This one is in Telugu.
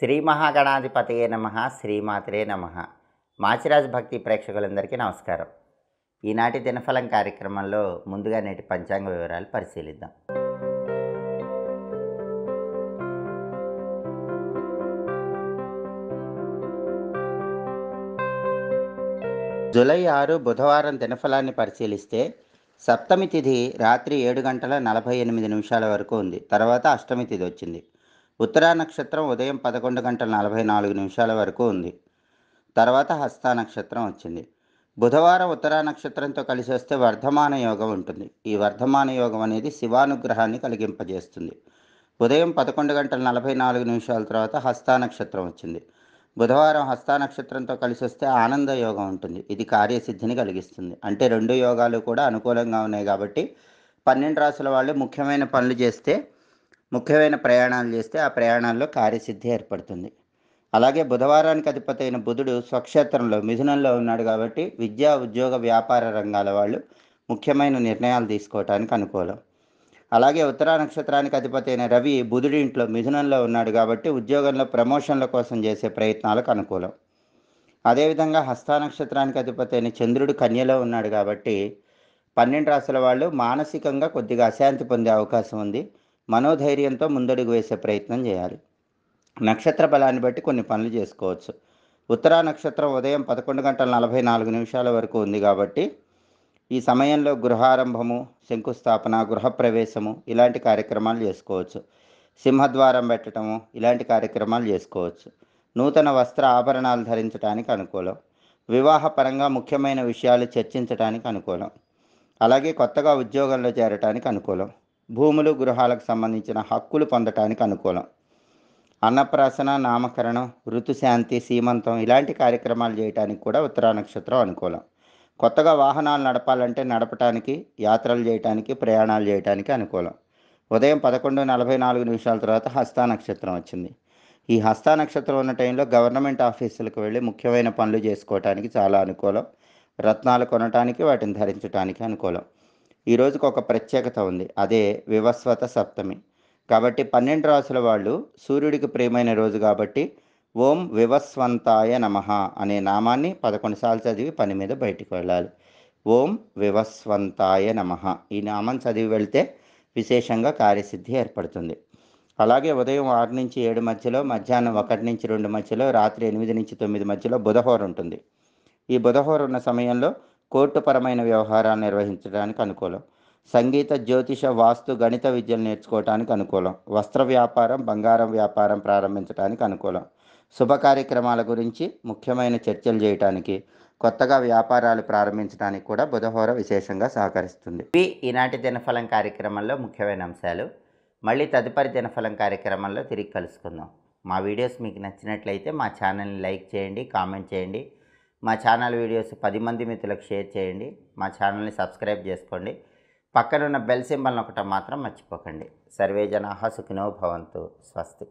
శ్రీ మహాగణాధిపతయే నమ శ్రీమాతరే నమ మాచిరాజ్ భక్తి ప్రేక్షకులందరికీ నమస్కారం ఈనాటి దినఫలం కార్యక్రమంలో ముందుగా నేటి పంచాంగ వివరాలు పరిశీలిద్దాం జూలై ఆరు బుధవారం దినఫలాన్ని పరిశీలిస్తే సప్తమి తిథి రాత్రి ఏడు గంటల నలభై ఎనిమిది నిమిషాల వరకు ఉంది తర్వాత అష్టమి తిథి వచ్చింది ఉత్తరా నక్షత్రం ఉదయం పదకొండు గంటల నలభై నాలుగు నిమిషాల వరకు ఉంది తర్వాత హస్త నక్షత్రం వచ్చింది బుధవారం ఉత్తరా నక్షత్రంతో కలిసి వస్తే వర్ధమాన యోగం ఉంటుంది ఈ వర్ధమాన యోగం అనేది శివానుగ్రహాన్ని కలిగింపజేస్తుంది ఉదయం పదకొండు గంటల నలభై నాలుగు నిమిషాల తర్వాత హస్తా నక్షత్రం వచ్చింది బుధవారం హస్తా నక్షత్రంతో కలిసి వస్తే ఆనంద యోగం ఉంటుంది ఇది కార్యసిద్ధిని కలిగిస్తుంది అంటే రెండు యోగాలు కూడా అనుకూలంగా ఉన్నాయి కాబట్టి పన్నెండు రాసుల వాళ్ళు ముఖ్యమైన పనులు చేస్తే ముఖ్యమైన ప్రయాణాలు చేస్తే ఆ ప్రయాణాల్లో కార్యసిద్ధి ఏర్పడుతుంది అలాగే బుధవారానికి అధిపతి అయిన బుధుడు స్వక్షేత్రంలో మిథునంలో ఉన్నాడు కాబట్టి విద్యా ఉద్యోగ వ్యాపార రంగాల వాళ్ళు ముఖ్యమైన నిర్ణయాలు తీసుకోవటానికి అనుకూలం అలాగే ఉత్తరా నక్షత్రానికి అధిపతి అయిన రవి బుధుడి ఇంట్లో మిథునంలో ఉన్నాడు కాబట్టి ఉద్యోగంలో ప్రమోషన్ల కోసం చేసే ప్రయత్నాలకు అనుకూలం అదేవిధంగా హస్తా నక్షత్రానికి అధిపతి అయిన చంద్రుడు కన్యలో ఉన్నాడు కాబట్టి పన్నెండు రాశుల వాళ్ళు మానసికంగా కొద్దిగా అశాంతి పొందే అవకాశం ఉంది మనోధైర్యంతో ముందడుగు వేసే ప్రయత్నం చేయాలి నక్షత్ర బలాన్ని బట్టి కొన్ని పనులు చేసుకోవచ్చు ఉత్తరా నక్షత్రం ఉదయం పదకొండు గంటల నలభై నాలుగు నిమిషాల వరకు ఉంది కాబట్టి ఈ సమయంలో గృహారంభము శంకుస్థాపన గృహప్రవేశము ఇలాంటి కార్యక్రమాలు చేసుకోవచ్చు సింహద్వారం పెట్టడము ఇలాంటి కార్యక్రమాలు చేసుకోవచ్చు నూతన వస్త్ర ఆభరణాలు ధరించడానికి అనుకూలం వివాహపరంగా ముఖ్యమైన విషయాలు చర్చించడానికి అనుకూలం అలాగే కొత్తగా ఉద్యోగంలో చేరటానికి అనుకూలం భూములు గృహాలకు సంబంధించిన హక్కులు పొందటానికి అనుకూలం అన్నప్రాసన నామకరణం ఋతుశాంతి సీమంతం ఇలాంటి కార్యక్రమాలు చేయడానికి కూడా ఉత్తరా నక్షత్రం అనుకూలం కొత్తగా వాహనాలు నడపాలంటే నడపటానికి యాత్రలు చేయటానికి ప్రయాణాలు చేయటానికి అనుకూలం ఉదయం పదకొండు నలభై నాలుగు నిమిషాల తర్వాత హస్తా నక్షత్రం వచ్చింది ఈ హస్తా నక్షత్రం ఉన్న టైంలో గవర్నమెంట్ ఆఫీసులకు వెళ్ళి ముఖ్యమైన పనులు చేసుకోవటానికి చాలా అనుకూలం రత్నాలు కొనటానికి వాటిని ధరించడానికి అనుకూలం ఈ రోజుకు ఒక ప్రత్యేకత ఉంది అదే వివస్వత సప్తమి కాబట్టి పన్నెండు రాసుల వాళ్ళు సూర్యుడికి ప్రియమైన రోజు కాబట్టి ఓం వివస్వంతాయ నమ అనే నామాన్ని పదకొండు సార్లు చదివి పని మీద బయటికి వెళ్ళాలి ఓం వివస్వంతాయ నమ ఈ నామం చదివి వెళ్తే విశేషంగా కార్యసిద్ధి ఏర్పడుతుంది అలాగే ఉదయం ఆరు నుంచి ఏడు మధ్యలో మధ్యాహ్నం ఒకటి నుంచి రెండు మధ్యలో రాత్రి ఎనిమిది నుంచి తొమ్మిది మధ్యలో బుధహోర ఉంటుంది ఈ బుధహోర ఉన్న సమయంలో కోర్టుపరమైన వ్యవహారాలు నిర్వహించడానికి అనుకూలం సంగీత జ్యోతిష వాస్తు గణిత విద్యలు నేర్చుకోవటానికి అనుకూలం వస్త్ర వ్యాపారం బంగారం వ్యాపారం ప్రారంభించడానికి అనుకూలం శుభ కార్యక్రమాల గురించి ముఖ్యమైన చర్చలు చేయటానికి కొత్తగా వ్యాపారాలు ప్రారంభించడానికి కూడా బుధహోర విశేషంగా సహకరిస్తుంది ఇవి ఈనాటి దినఫలం కార్యక్రమంలో ముఖ్యమైన అంశాలు మళ్ళీ తదుపరి దినఫలం కార్యక్రమంలో తిరిగి కలుసుకుందాం మా వీడియోస్ మీకు నచ్చినట్లయితే మా ఛానల్ని లైక్ చేయండి కామెంట్ చేయండి మా ఛానల్ వీడియోస్ పది మంది మిత్రులకు షేర్ చేయండి మా ఛానల్ని సబ్స్క్రైబ్ చేసుకోండి పక్కనున్న బెల్ సింబల్ ఒకట మాత్రం మర్చిపోకండి సర్వే జనాహ సుఖినో భవంతు స్వస్తి